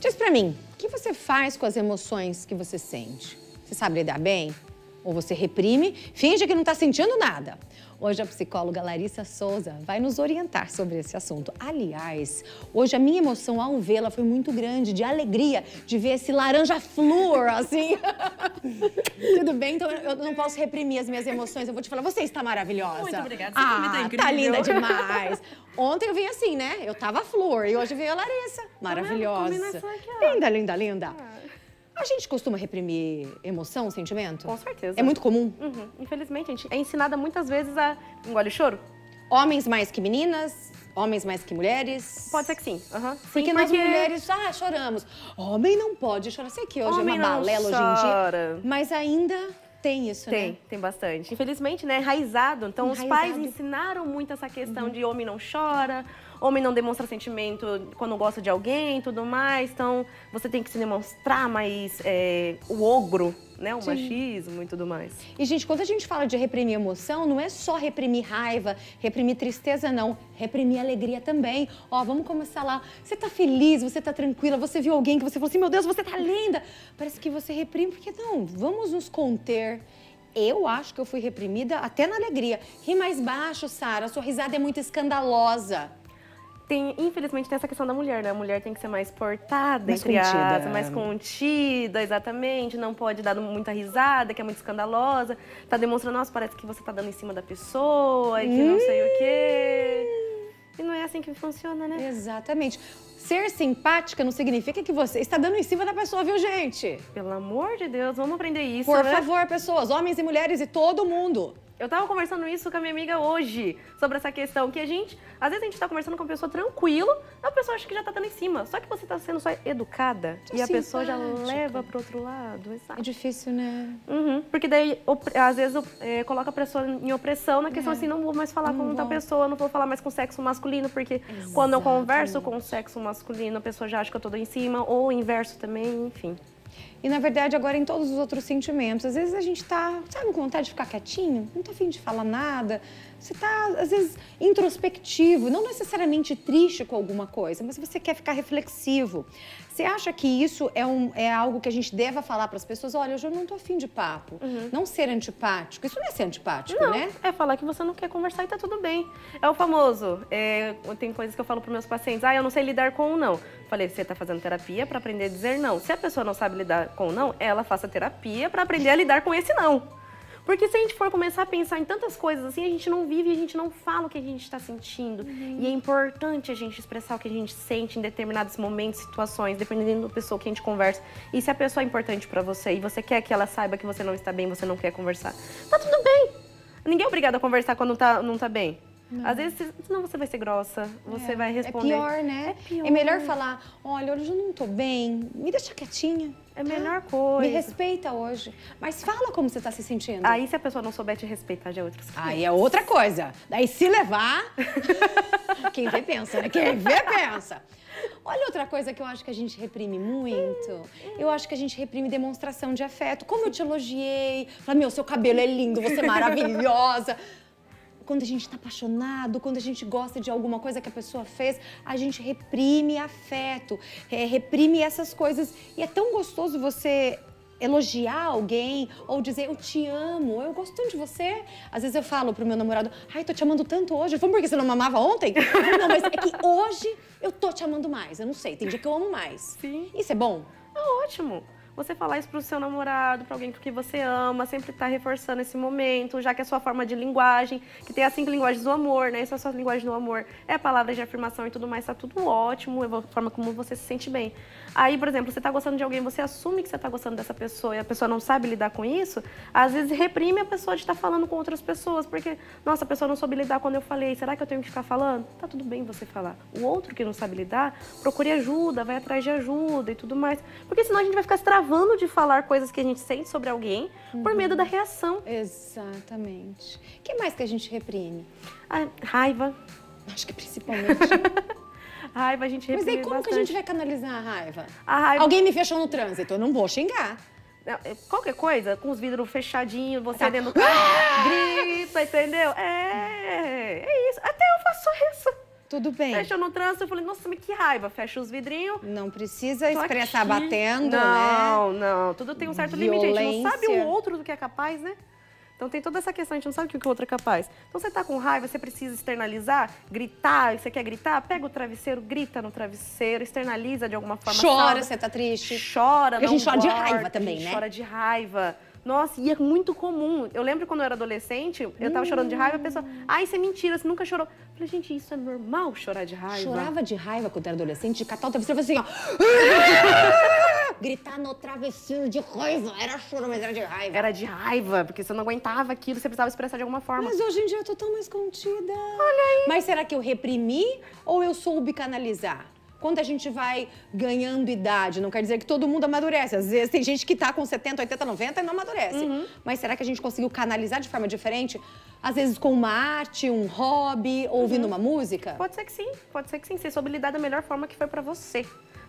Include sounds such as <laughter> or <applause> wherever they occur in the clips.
Diz para mim, o que você faz com as emoções que você sente? Você sabe lidar bem? Ou você reprime, finge que não está sentindo nada? Hoje a psicóloga Larissa Souza vai nos orientar sobre esse assunto. Aliás, hoje a minha emoção ao vê-la foi muito grande, de alegria de ver esse laranja flor, assim. <laughs> Tudo bem? Então eu não posso reprimir as minhas emoções. Eu vou te falar, você está maravilhosa. Muito obrigada, você tá ah, tá linda <laughs> demais. Ontem eu vim assim, né? Eu tava flor e hoje veio a Larissa. Maravilhosa. Linda, linda, linda. É. A gente costuma reprimir emoção, sentimento? Com certeza. É muito comum? Uhum. Infelizmente, a gente é ensinada muitas vezes a engole choro. Homens mais que meninas, homens mais que mulheres? Pode ser que sim. Uhum. sim porque, porque nós mulheres, ah, choramos. Homem não pode chorar. Sei que hoje homem é uma balela hoje em dia. Mas ainda tem isso, tem, né? Tem, tem bastante. Infelizmente, né? Enraizado. Então, Enraizado. os pais ensinaram muito essa questão uhum. de homem não chora, homem não demonstra sentimento quando gosta de alguém e tudo mais. Então, você tem que se demonstrar mais é, o ogro, né? O Sim. machismo e tudo mais. E, gente, quando a gente fala de reprimir emoção, não é só reprimir raiva, reprimir tristeza, não. Reprimir alegria também. Ó, vamos começar lá. Você tá feliz, você tá tranquila, você viu alguém que você falou assim, meu Deus, você tá linda. Parece que você reprime, porque não, vamos nos conter eu acho que eu fui reprimida até na alegria. Ri mais baixo, Sara, sua risada é muito escandalosa tem, infelizmente, tem essa questão da mulher, né? A mulher tem que ser mais portada, mais entre contida. aspas, é. mais contida, exatamente. Não pode dar muita risada, que é muito escandalosa. Tá demonstrando, nossa, parece que você tá dando em cima da pessoa e que não sei o quê. E não é assim que funciona, né? Exatamente. Ser simpática não significa que você está dando em cima da pessoa, viu, gente? Pelo amor de Deus, vamos aprender isso. Por né? favor, pessoas, homens e mulheres e todo mundo. Eu tava conversando isso com a minha amiga hoje, sobre essa questão que a gente, às vezes a gente tá conversando com uma pessoa tranquila, a pessoa acha que já tá dando em cima. Só que você tá sendo só educada e simpática. a pessoa já leva tipo, pro outro lado, é exato. É difícil, né? Uhum, porque daí, às vezes, é, coloca a pessoa em opressão na questão é. assim, não vou mais falar não com outra pessoa, não vou falar mais com sexo masculino, porque Exatamente. quando eu converso com o sexo masculino, a pessoa já acha que eu tô em cima, ou o inverso também, enfim. E na verdade, agora em todos os outros sentimentos. Às vezes a gente tá, sabe, com vontade de ficar quietinho, não tá afim de falar nada. Você tá, às vezes, introspectivo, não necessariamente triste com alguma coisa, mas você quer ficar reflexivo. Você acha que isso é, um, é algo que a gente deva falar para as pessoas? Olha, hoje já não tô afim de papo. Uhum. Não ser antipático. Isso não é ser antipático, não, né? É falar que você não quer conversar e tá tudo bem. É o famoso. É, tem coisas que eu falo para meus pacientes. Ah, eu não sei lidar com o um não. Falei, você tá fazendo terapia para aprender a dizer não. Se a pessoa não sabe lidar com com não, ela faça terapia para aprender a lidar com esse não. Porque se a gente for começar a pensar em tantas coisas assim, a gente não vive, a gente não fala o que a gente está sentindo. Uhum. E é importante a gente expressar o que a gente sente em determinados momentos, situações, dependendo da pessoa que a gente conversa. E se a pessoa é importante para você e você quer que ela saiba que você não está bem, você não quer conversar, tá tudo bem. Ninguém é obrigado a conversar quando tá, não tá bem. Não. Às vezes, senão você vai ser grossa, você é. vai é responder. É pior, né? É, é pior. é melhor falar, olha, hoje eu não tô bem, me deixa quietinha. É a tá? melhor coisa. Me respeita hoje. Mas fala como você tá se sentindo. Aí, se a pessoa não souber te respeitar, já é outra coisa. Aí é outra coisa. Daí, se levar... <laughs> Quem vê, pensa, né? Quem vê, pensa. Olha outra coisa que eu acho que a gente reprime muito. Eu acho que a gente reprime demonstração de afeto. Como eu te elogiei. Falei, meu, seu cabelo é lindo, você é maravilhosa quando a gente está apaixonado, quando a gente gosta de alguma coisa que a pessoa fez, a gente reprime afeto, é, reprime essas coisas. E é tão gostoso você elogiar alguém ou dizer eu te amo, eu gosto tanto de você. Às vezes eu falo pro meu namorado, ai, tô te amando tanto hoje. Vamos porque você não mamava ontem? <laughs> não, mas é que hoje eu tô te amando mais. Eu não sei, tem dia que eu amo mais. Sim. Isso é bom? É ótimo você falar isso pro seu namorado, para alguém que você ama, sempre tá reforçando esse momento, já que a é sua forma de linguagem, que tem as cinco linguagens do amor, né? Essa é a sua linguagem do amor, é palavras de afirmação e tudo mais, tá tudo ótimo, é a forma como você se sente bem. Aí, por exemplo, você tá gostando de alguém, você assume que você tá gostando dessa pessoa e a pessoa não sabe lidar com isso, às vezes reprime a pessoa de estar tá falando com outras pessoas, porque, nossa, a pessoa não soube lidar quando eu falei, será que eu tenho que ficar falando? Tá tudo bem você falar. O outro que não sabe lidar, procure ajuda, vai atrás de ajuda e tudo mais. Porque senão a gente vai ficar se travando travando de falar coisas que a gente sente sobre alguém uhum. por medo da reação. Exatamente. O que mais que a gente reprime? A raiva. Acho que principalmente. <laughs> raiva a gente reprime Mas aí como bastante. que a gente vai canalizar a raiva? a raiva? Alguém me fechou no trânsito, eu não vou xingar. É, qualquer coisa, com os vidros fechadinhos, você tá. dentro do carro, grita, entendeu? É, é isso. Até eu faço isso. Tudo bem. Fecha no trânsito, eu falei, nossa, mas que raiva, fecha os vidrinhos. Não precisa expressar aqui. batendo, não, né? Não, não, tudo tem um certo Violência. limite, a gente não sabe o outro do que é capaz, né? Então tem toda essa questão, a gente não sabe o que o outro é capaz. Então você tá com raiva, você precisa externalizar, gritar, você quer gritar, pega o travesseiro, grita no travesseiro, externaliza de alguma forma. Chora, você tá triste. Chora, Porque não a gente chora guarda, de raiva também, né? Chora de raiva. Nossa, e é muito comum. Eu lembro quando eu era adolescente, eu tava hum. chorando de raiva, a pessoa, ai, ah, isso é mentira, você nunca chorou. Eu falei, gente, isso é normal chorar de raiva? Chorava de raiva quando era adolescente, de catar o travesseiro assim, ó. <laughs> Gritar no travesseiro de raiva. Era choro, mas era de raiva. Era de raiva, porque você não aguentava aquilo, você precisava expressar de alguma forma. Mas hoje em dia eu tô tão mais contida. Olha aí. Mas será que eu reprimi ou eu soube canalizar? quando a gente vai ganhando idade, não quer dizer que todo mundo amadurece. Às vezes tem gente que está com 70, 80, 90 e não amadurece. Uhum. Mas será que a gente conseguiu canalizar de forma diferente? Às vezes com uma arte, um hobby, ouvindo uhum. uma música? Pode ser que sim, pode ser que sim. Você soube lidar da melhor forma que foi para você.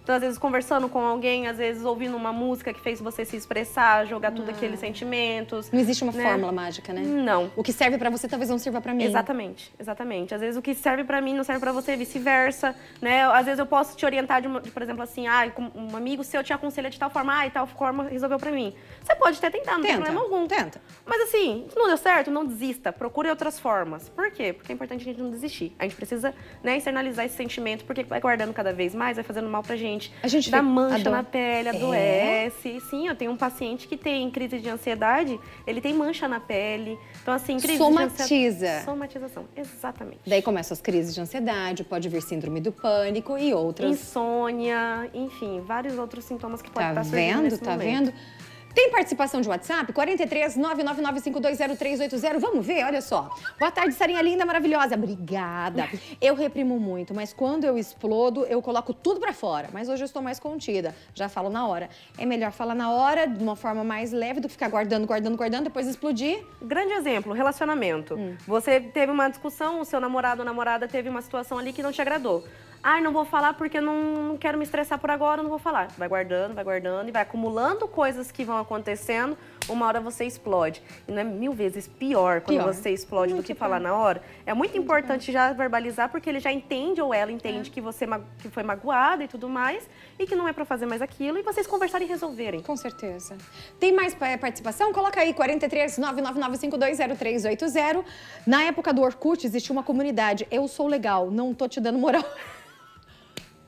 Então, às vezes, conversando com alguém, às vezes, ouvindo uma música que fez você se expressar, jogar tudo ah. aqueles sentimentos. Não existe uma né? fórmula mágica, né? Não. O que serve para você talvez não sirva para mim. Exatamente, exatamente. Às vezes, o que serve para mim não serve para você, vice-versa, né? Às vezes, eu posso te orientar, de, de por exemplo, assim, ah, um amigo seu te aconselha de tal forma, ah, e tal forma resolveu para mim. Você pode até tentar, não tenta, tem problema algum. Tenta. Mas, assim, não deu certo, não desista. Procure outras formas. Por quê? Porque é importante a gente não desistir. A gente precisa né, externalizar esse sentimento, porque vai guardando cada vez mais, vai fazendo mal pra gente a gente da mancha na pele, é. adoece. É. Sim, eu tenho um paciente que tem crise de ansiedade, ele tem mancha na pele. Então, assim, crise Somatiza. de ansiedade. Somatização, exatamente. Daí começam as crises de ansiedade, pode vir síndrome do pânico e outras. Insônia, enfim, vários outros sintomas que podem tá estar surgindo vendo, nesse Tá vendo? Tá vendo? Tem participação de WhatsApp? 43 999 Vamos ver, olha só. Boa tarde, Sarinha linda, maravilhosa. Obrigada. <laughs> Eu reprimo muito, mas quando eu explodo, eu coloco tudo para fora. Mas hoje eu estou mais contida. Já falo na hora. É melhor falar na hora, de uma forma mais leve, do que ficar guardando, guardando, guardando, depois explodir. Grande exemplo, relacionamento. Hum. Você teve uma discussão, o seu namorado ou namorada teve uma situação ali que não te agradou. Ai, ah, não vou falar porque não, não quero me estressar por agora, não vou falar. Vai guardando, vai guardando e vai acumulando coisas que vão acontecendo. Uma hora você explode. E não é mil vezes pior quando pior. você explode muito do que pior. falar na hora. É muito, muito importante já verbalizar porque ele já entende ou ela entende é. que você que foi magoada e tudo mais e que não é para fazer mais aquilo e vocês conversarem e resolverem. Com certeza. Tem mais participação? Coloca aí 43 999 Na época do Orkut existia uma comunidade. Eu sou legal, não tô te dando moral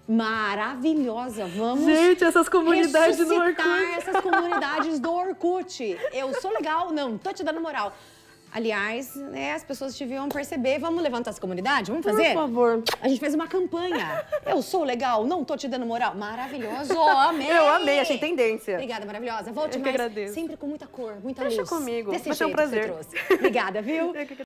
maravilhosa. Vamos Gente, essas comunidades do Orkut. essas comunidades do Orkut. Eu sou legal? Não, tô te dando moral. Aliás, né, as pessoas deviam perceber. Vamos levantar essa comunidade? Vamos fazer? Por favor. A gente fez uma campanha. Eu sou legal, não tô te dando moral. Maravilhoso, amei. Eu amei, achei tendência. Obrigada, maravilhosa. Volte Eu mais. agradeço. Sempre com muita cor, muita Deixa luz. Deixa comigo. Desse Vai ser um prazer. Obrigada, viu? <laughs>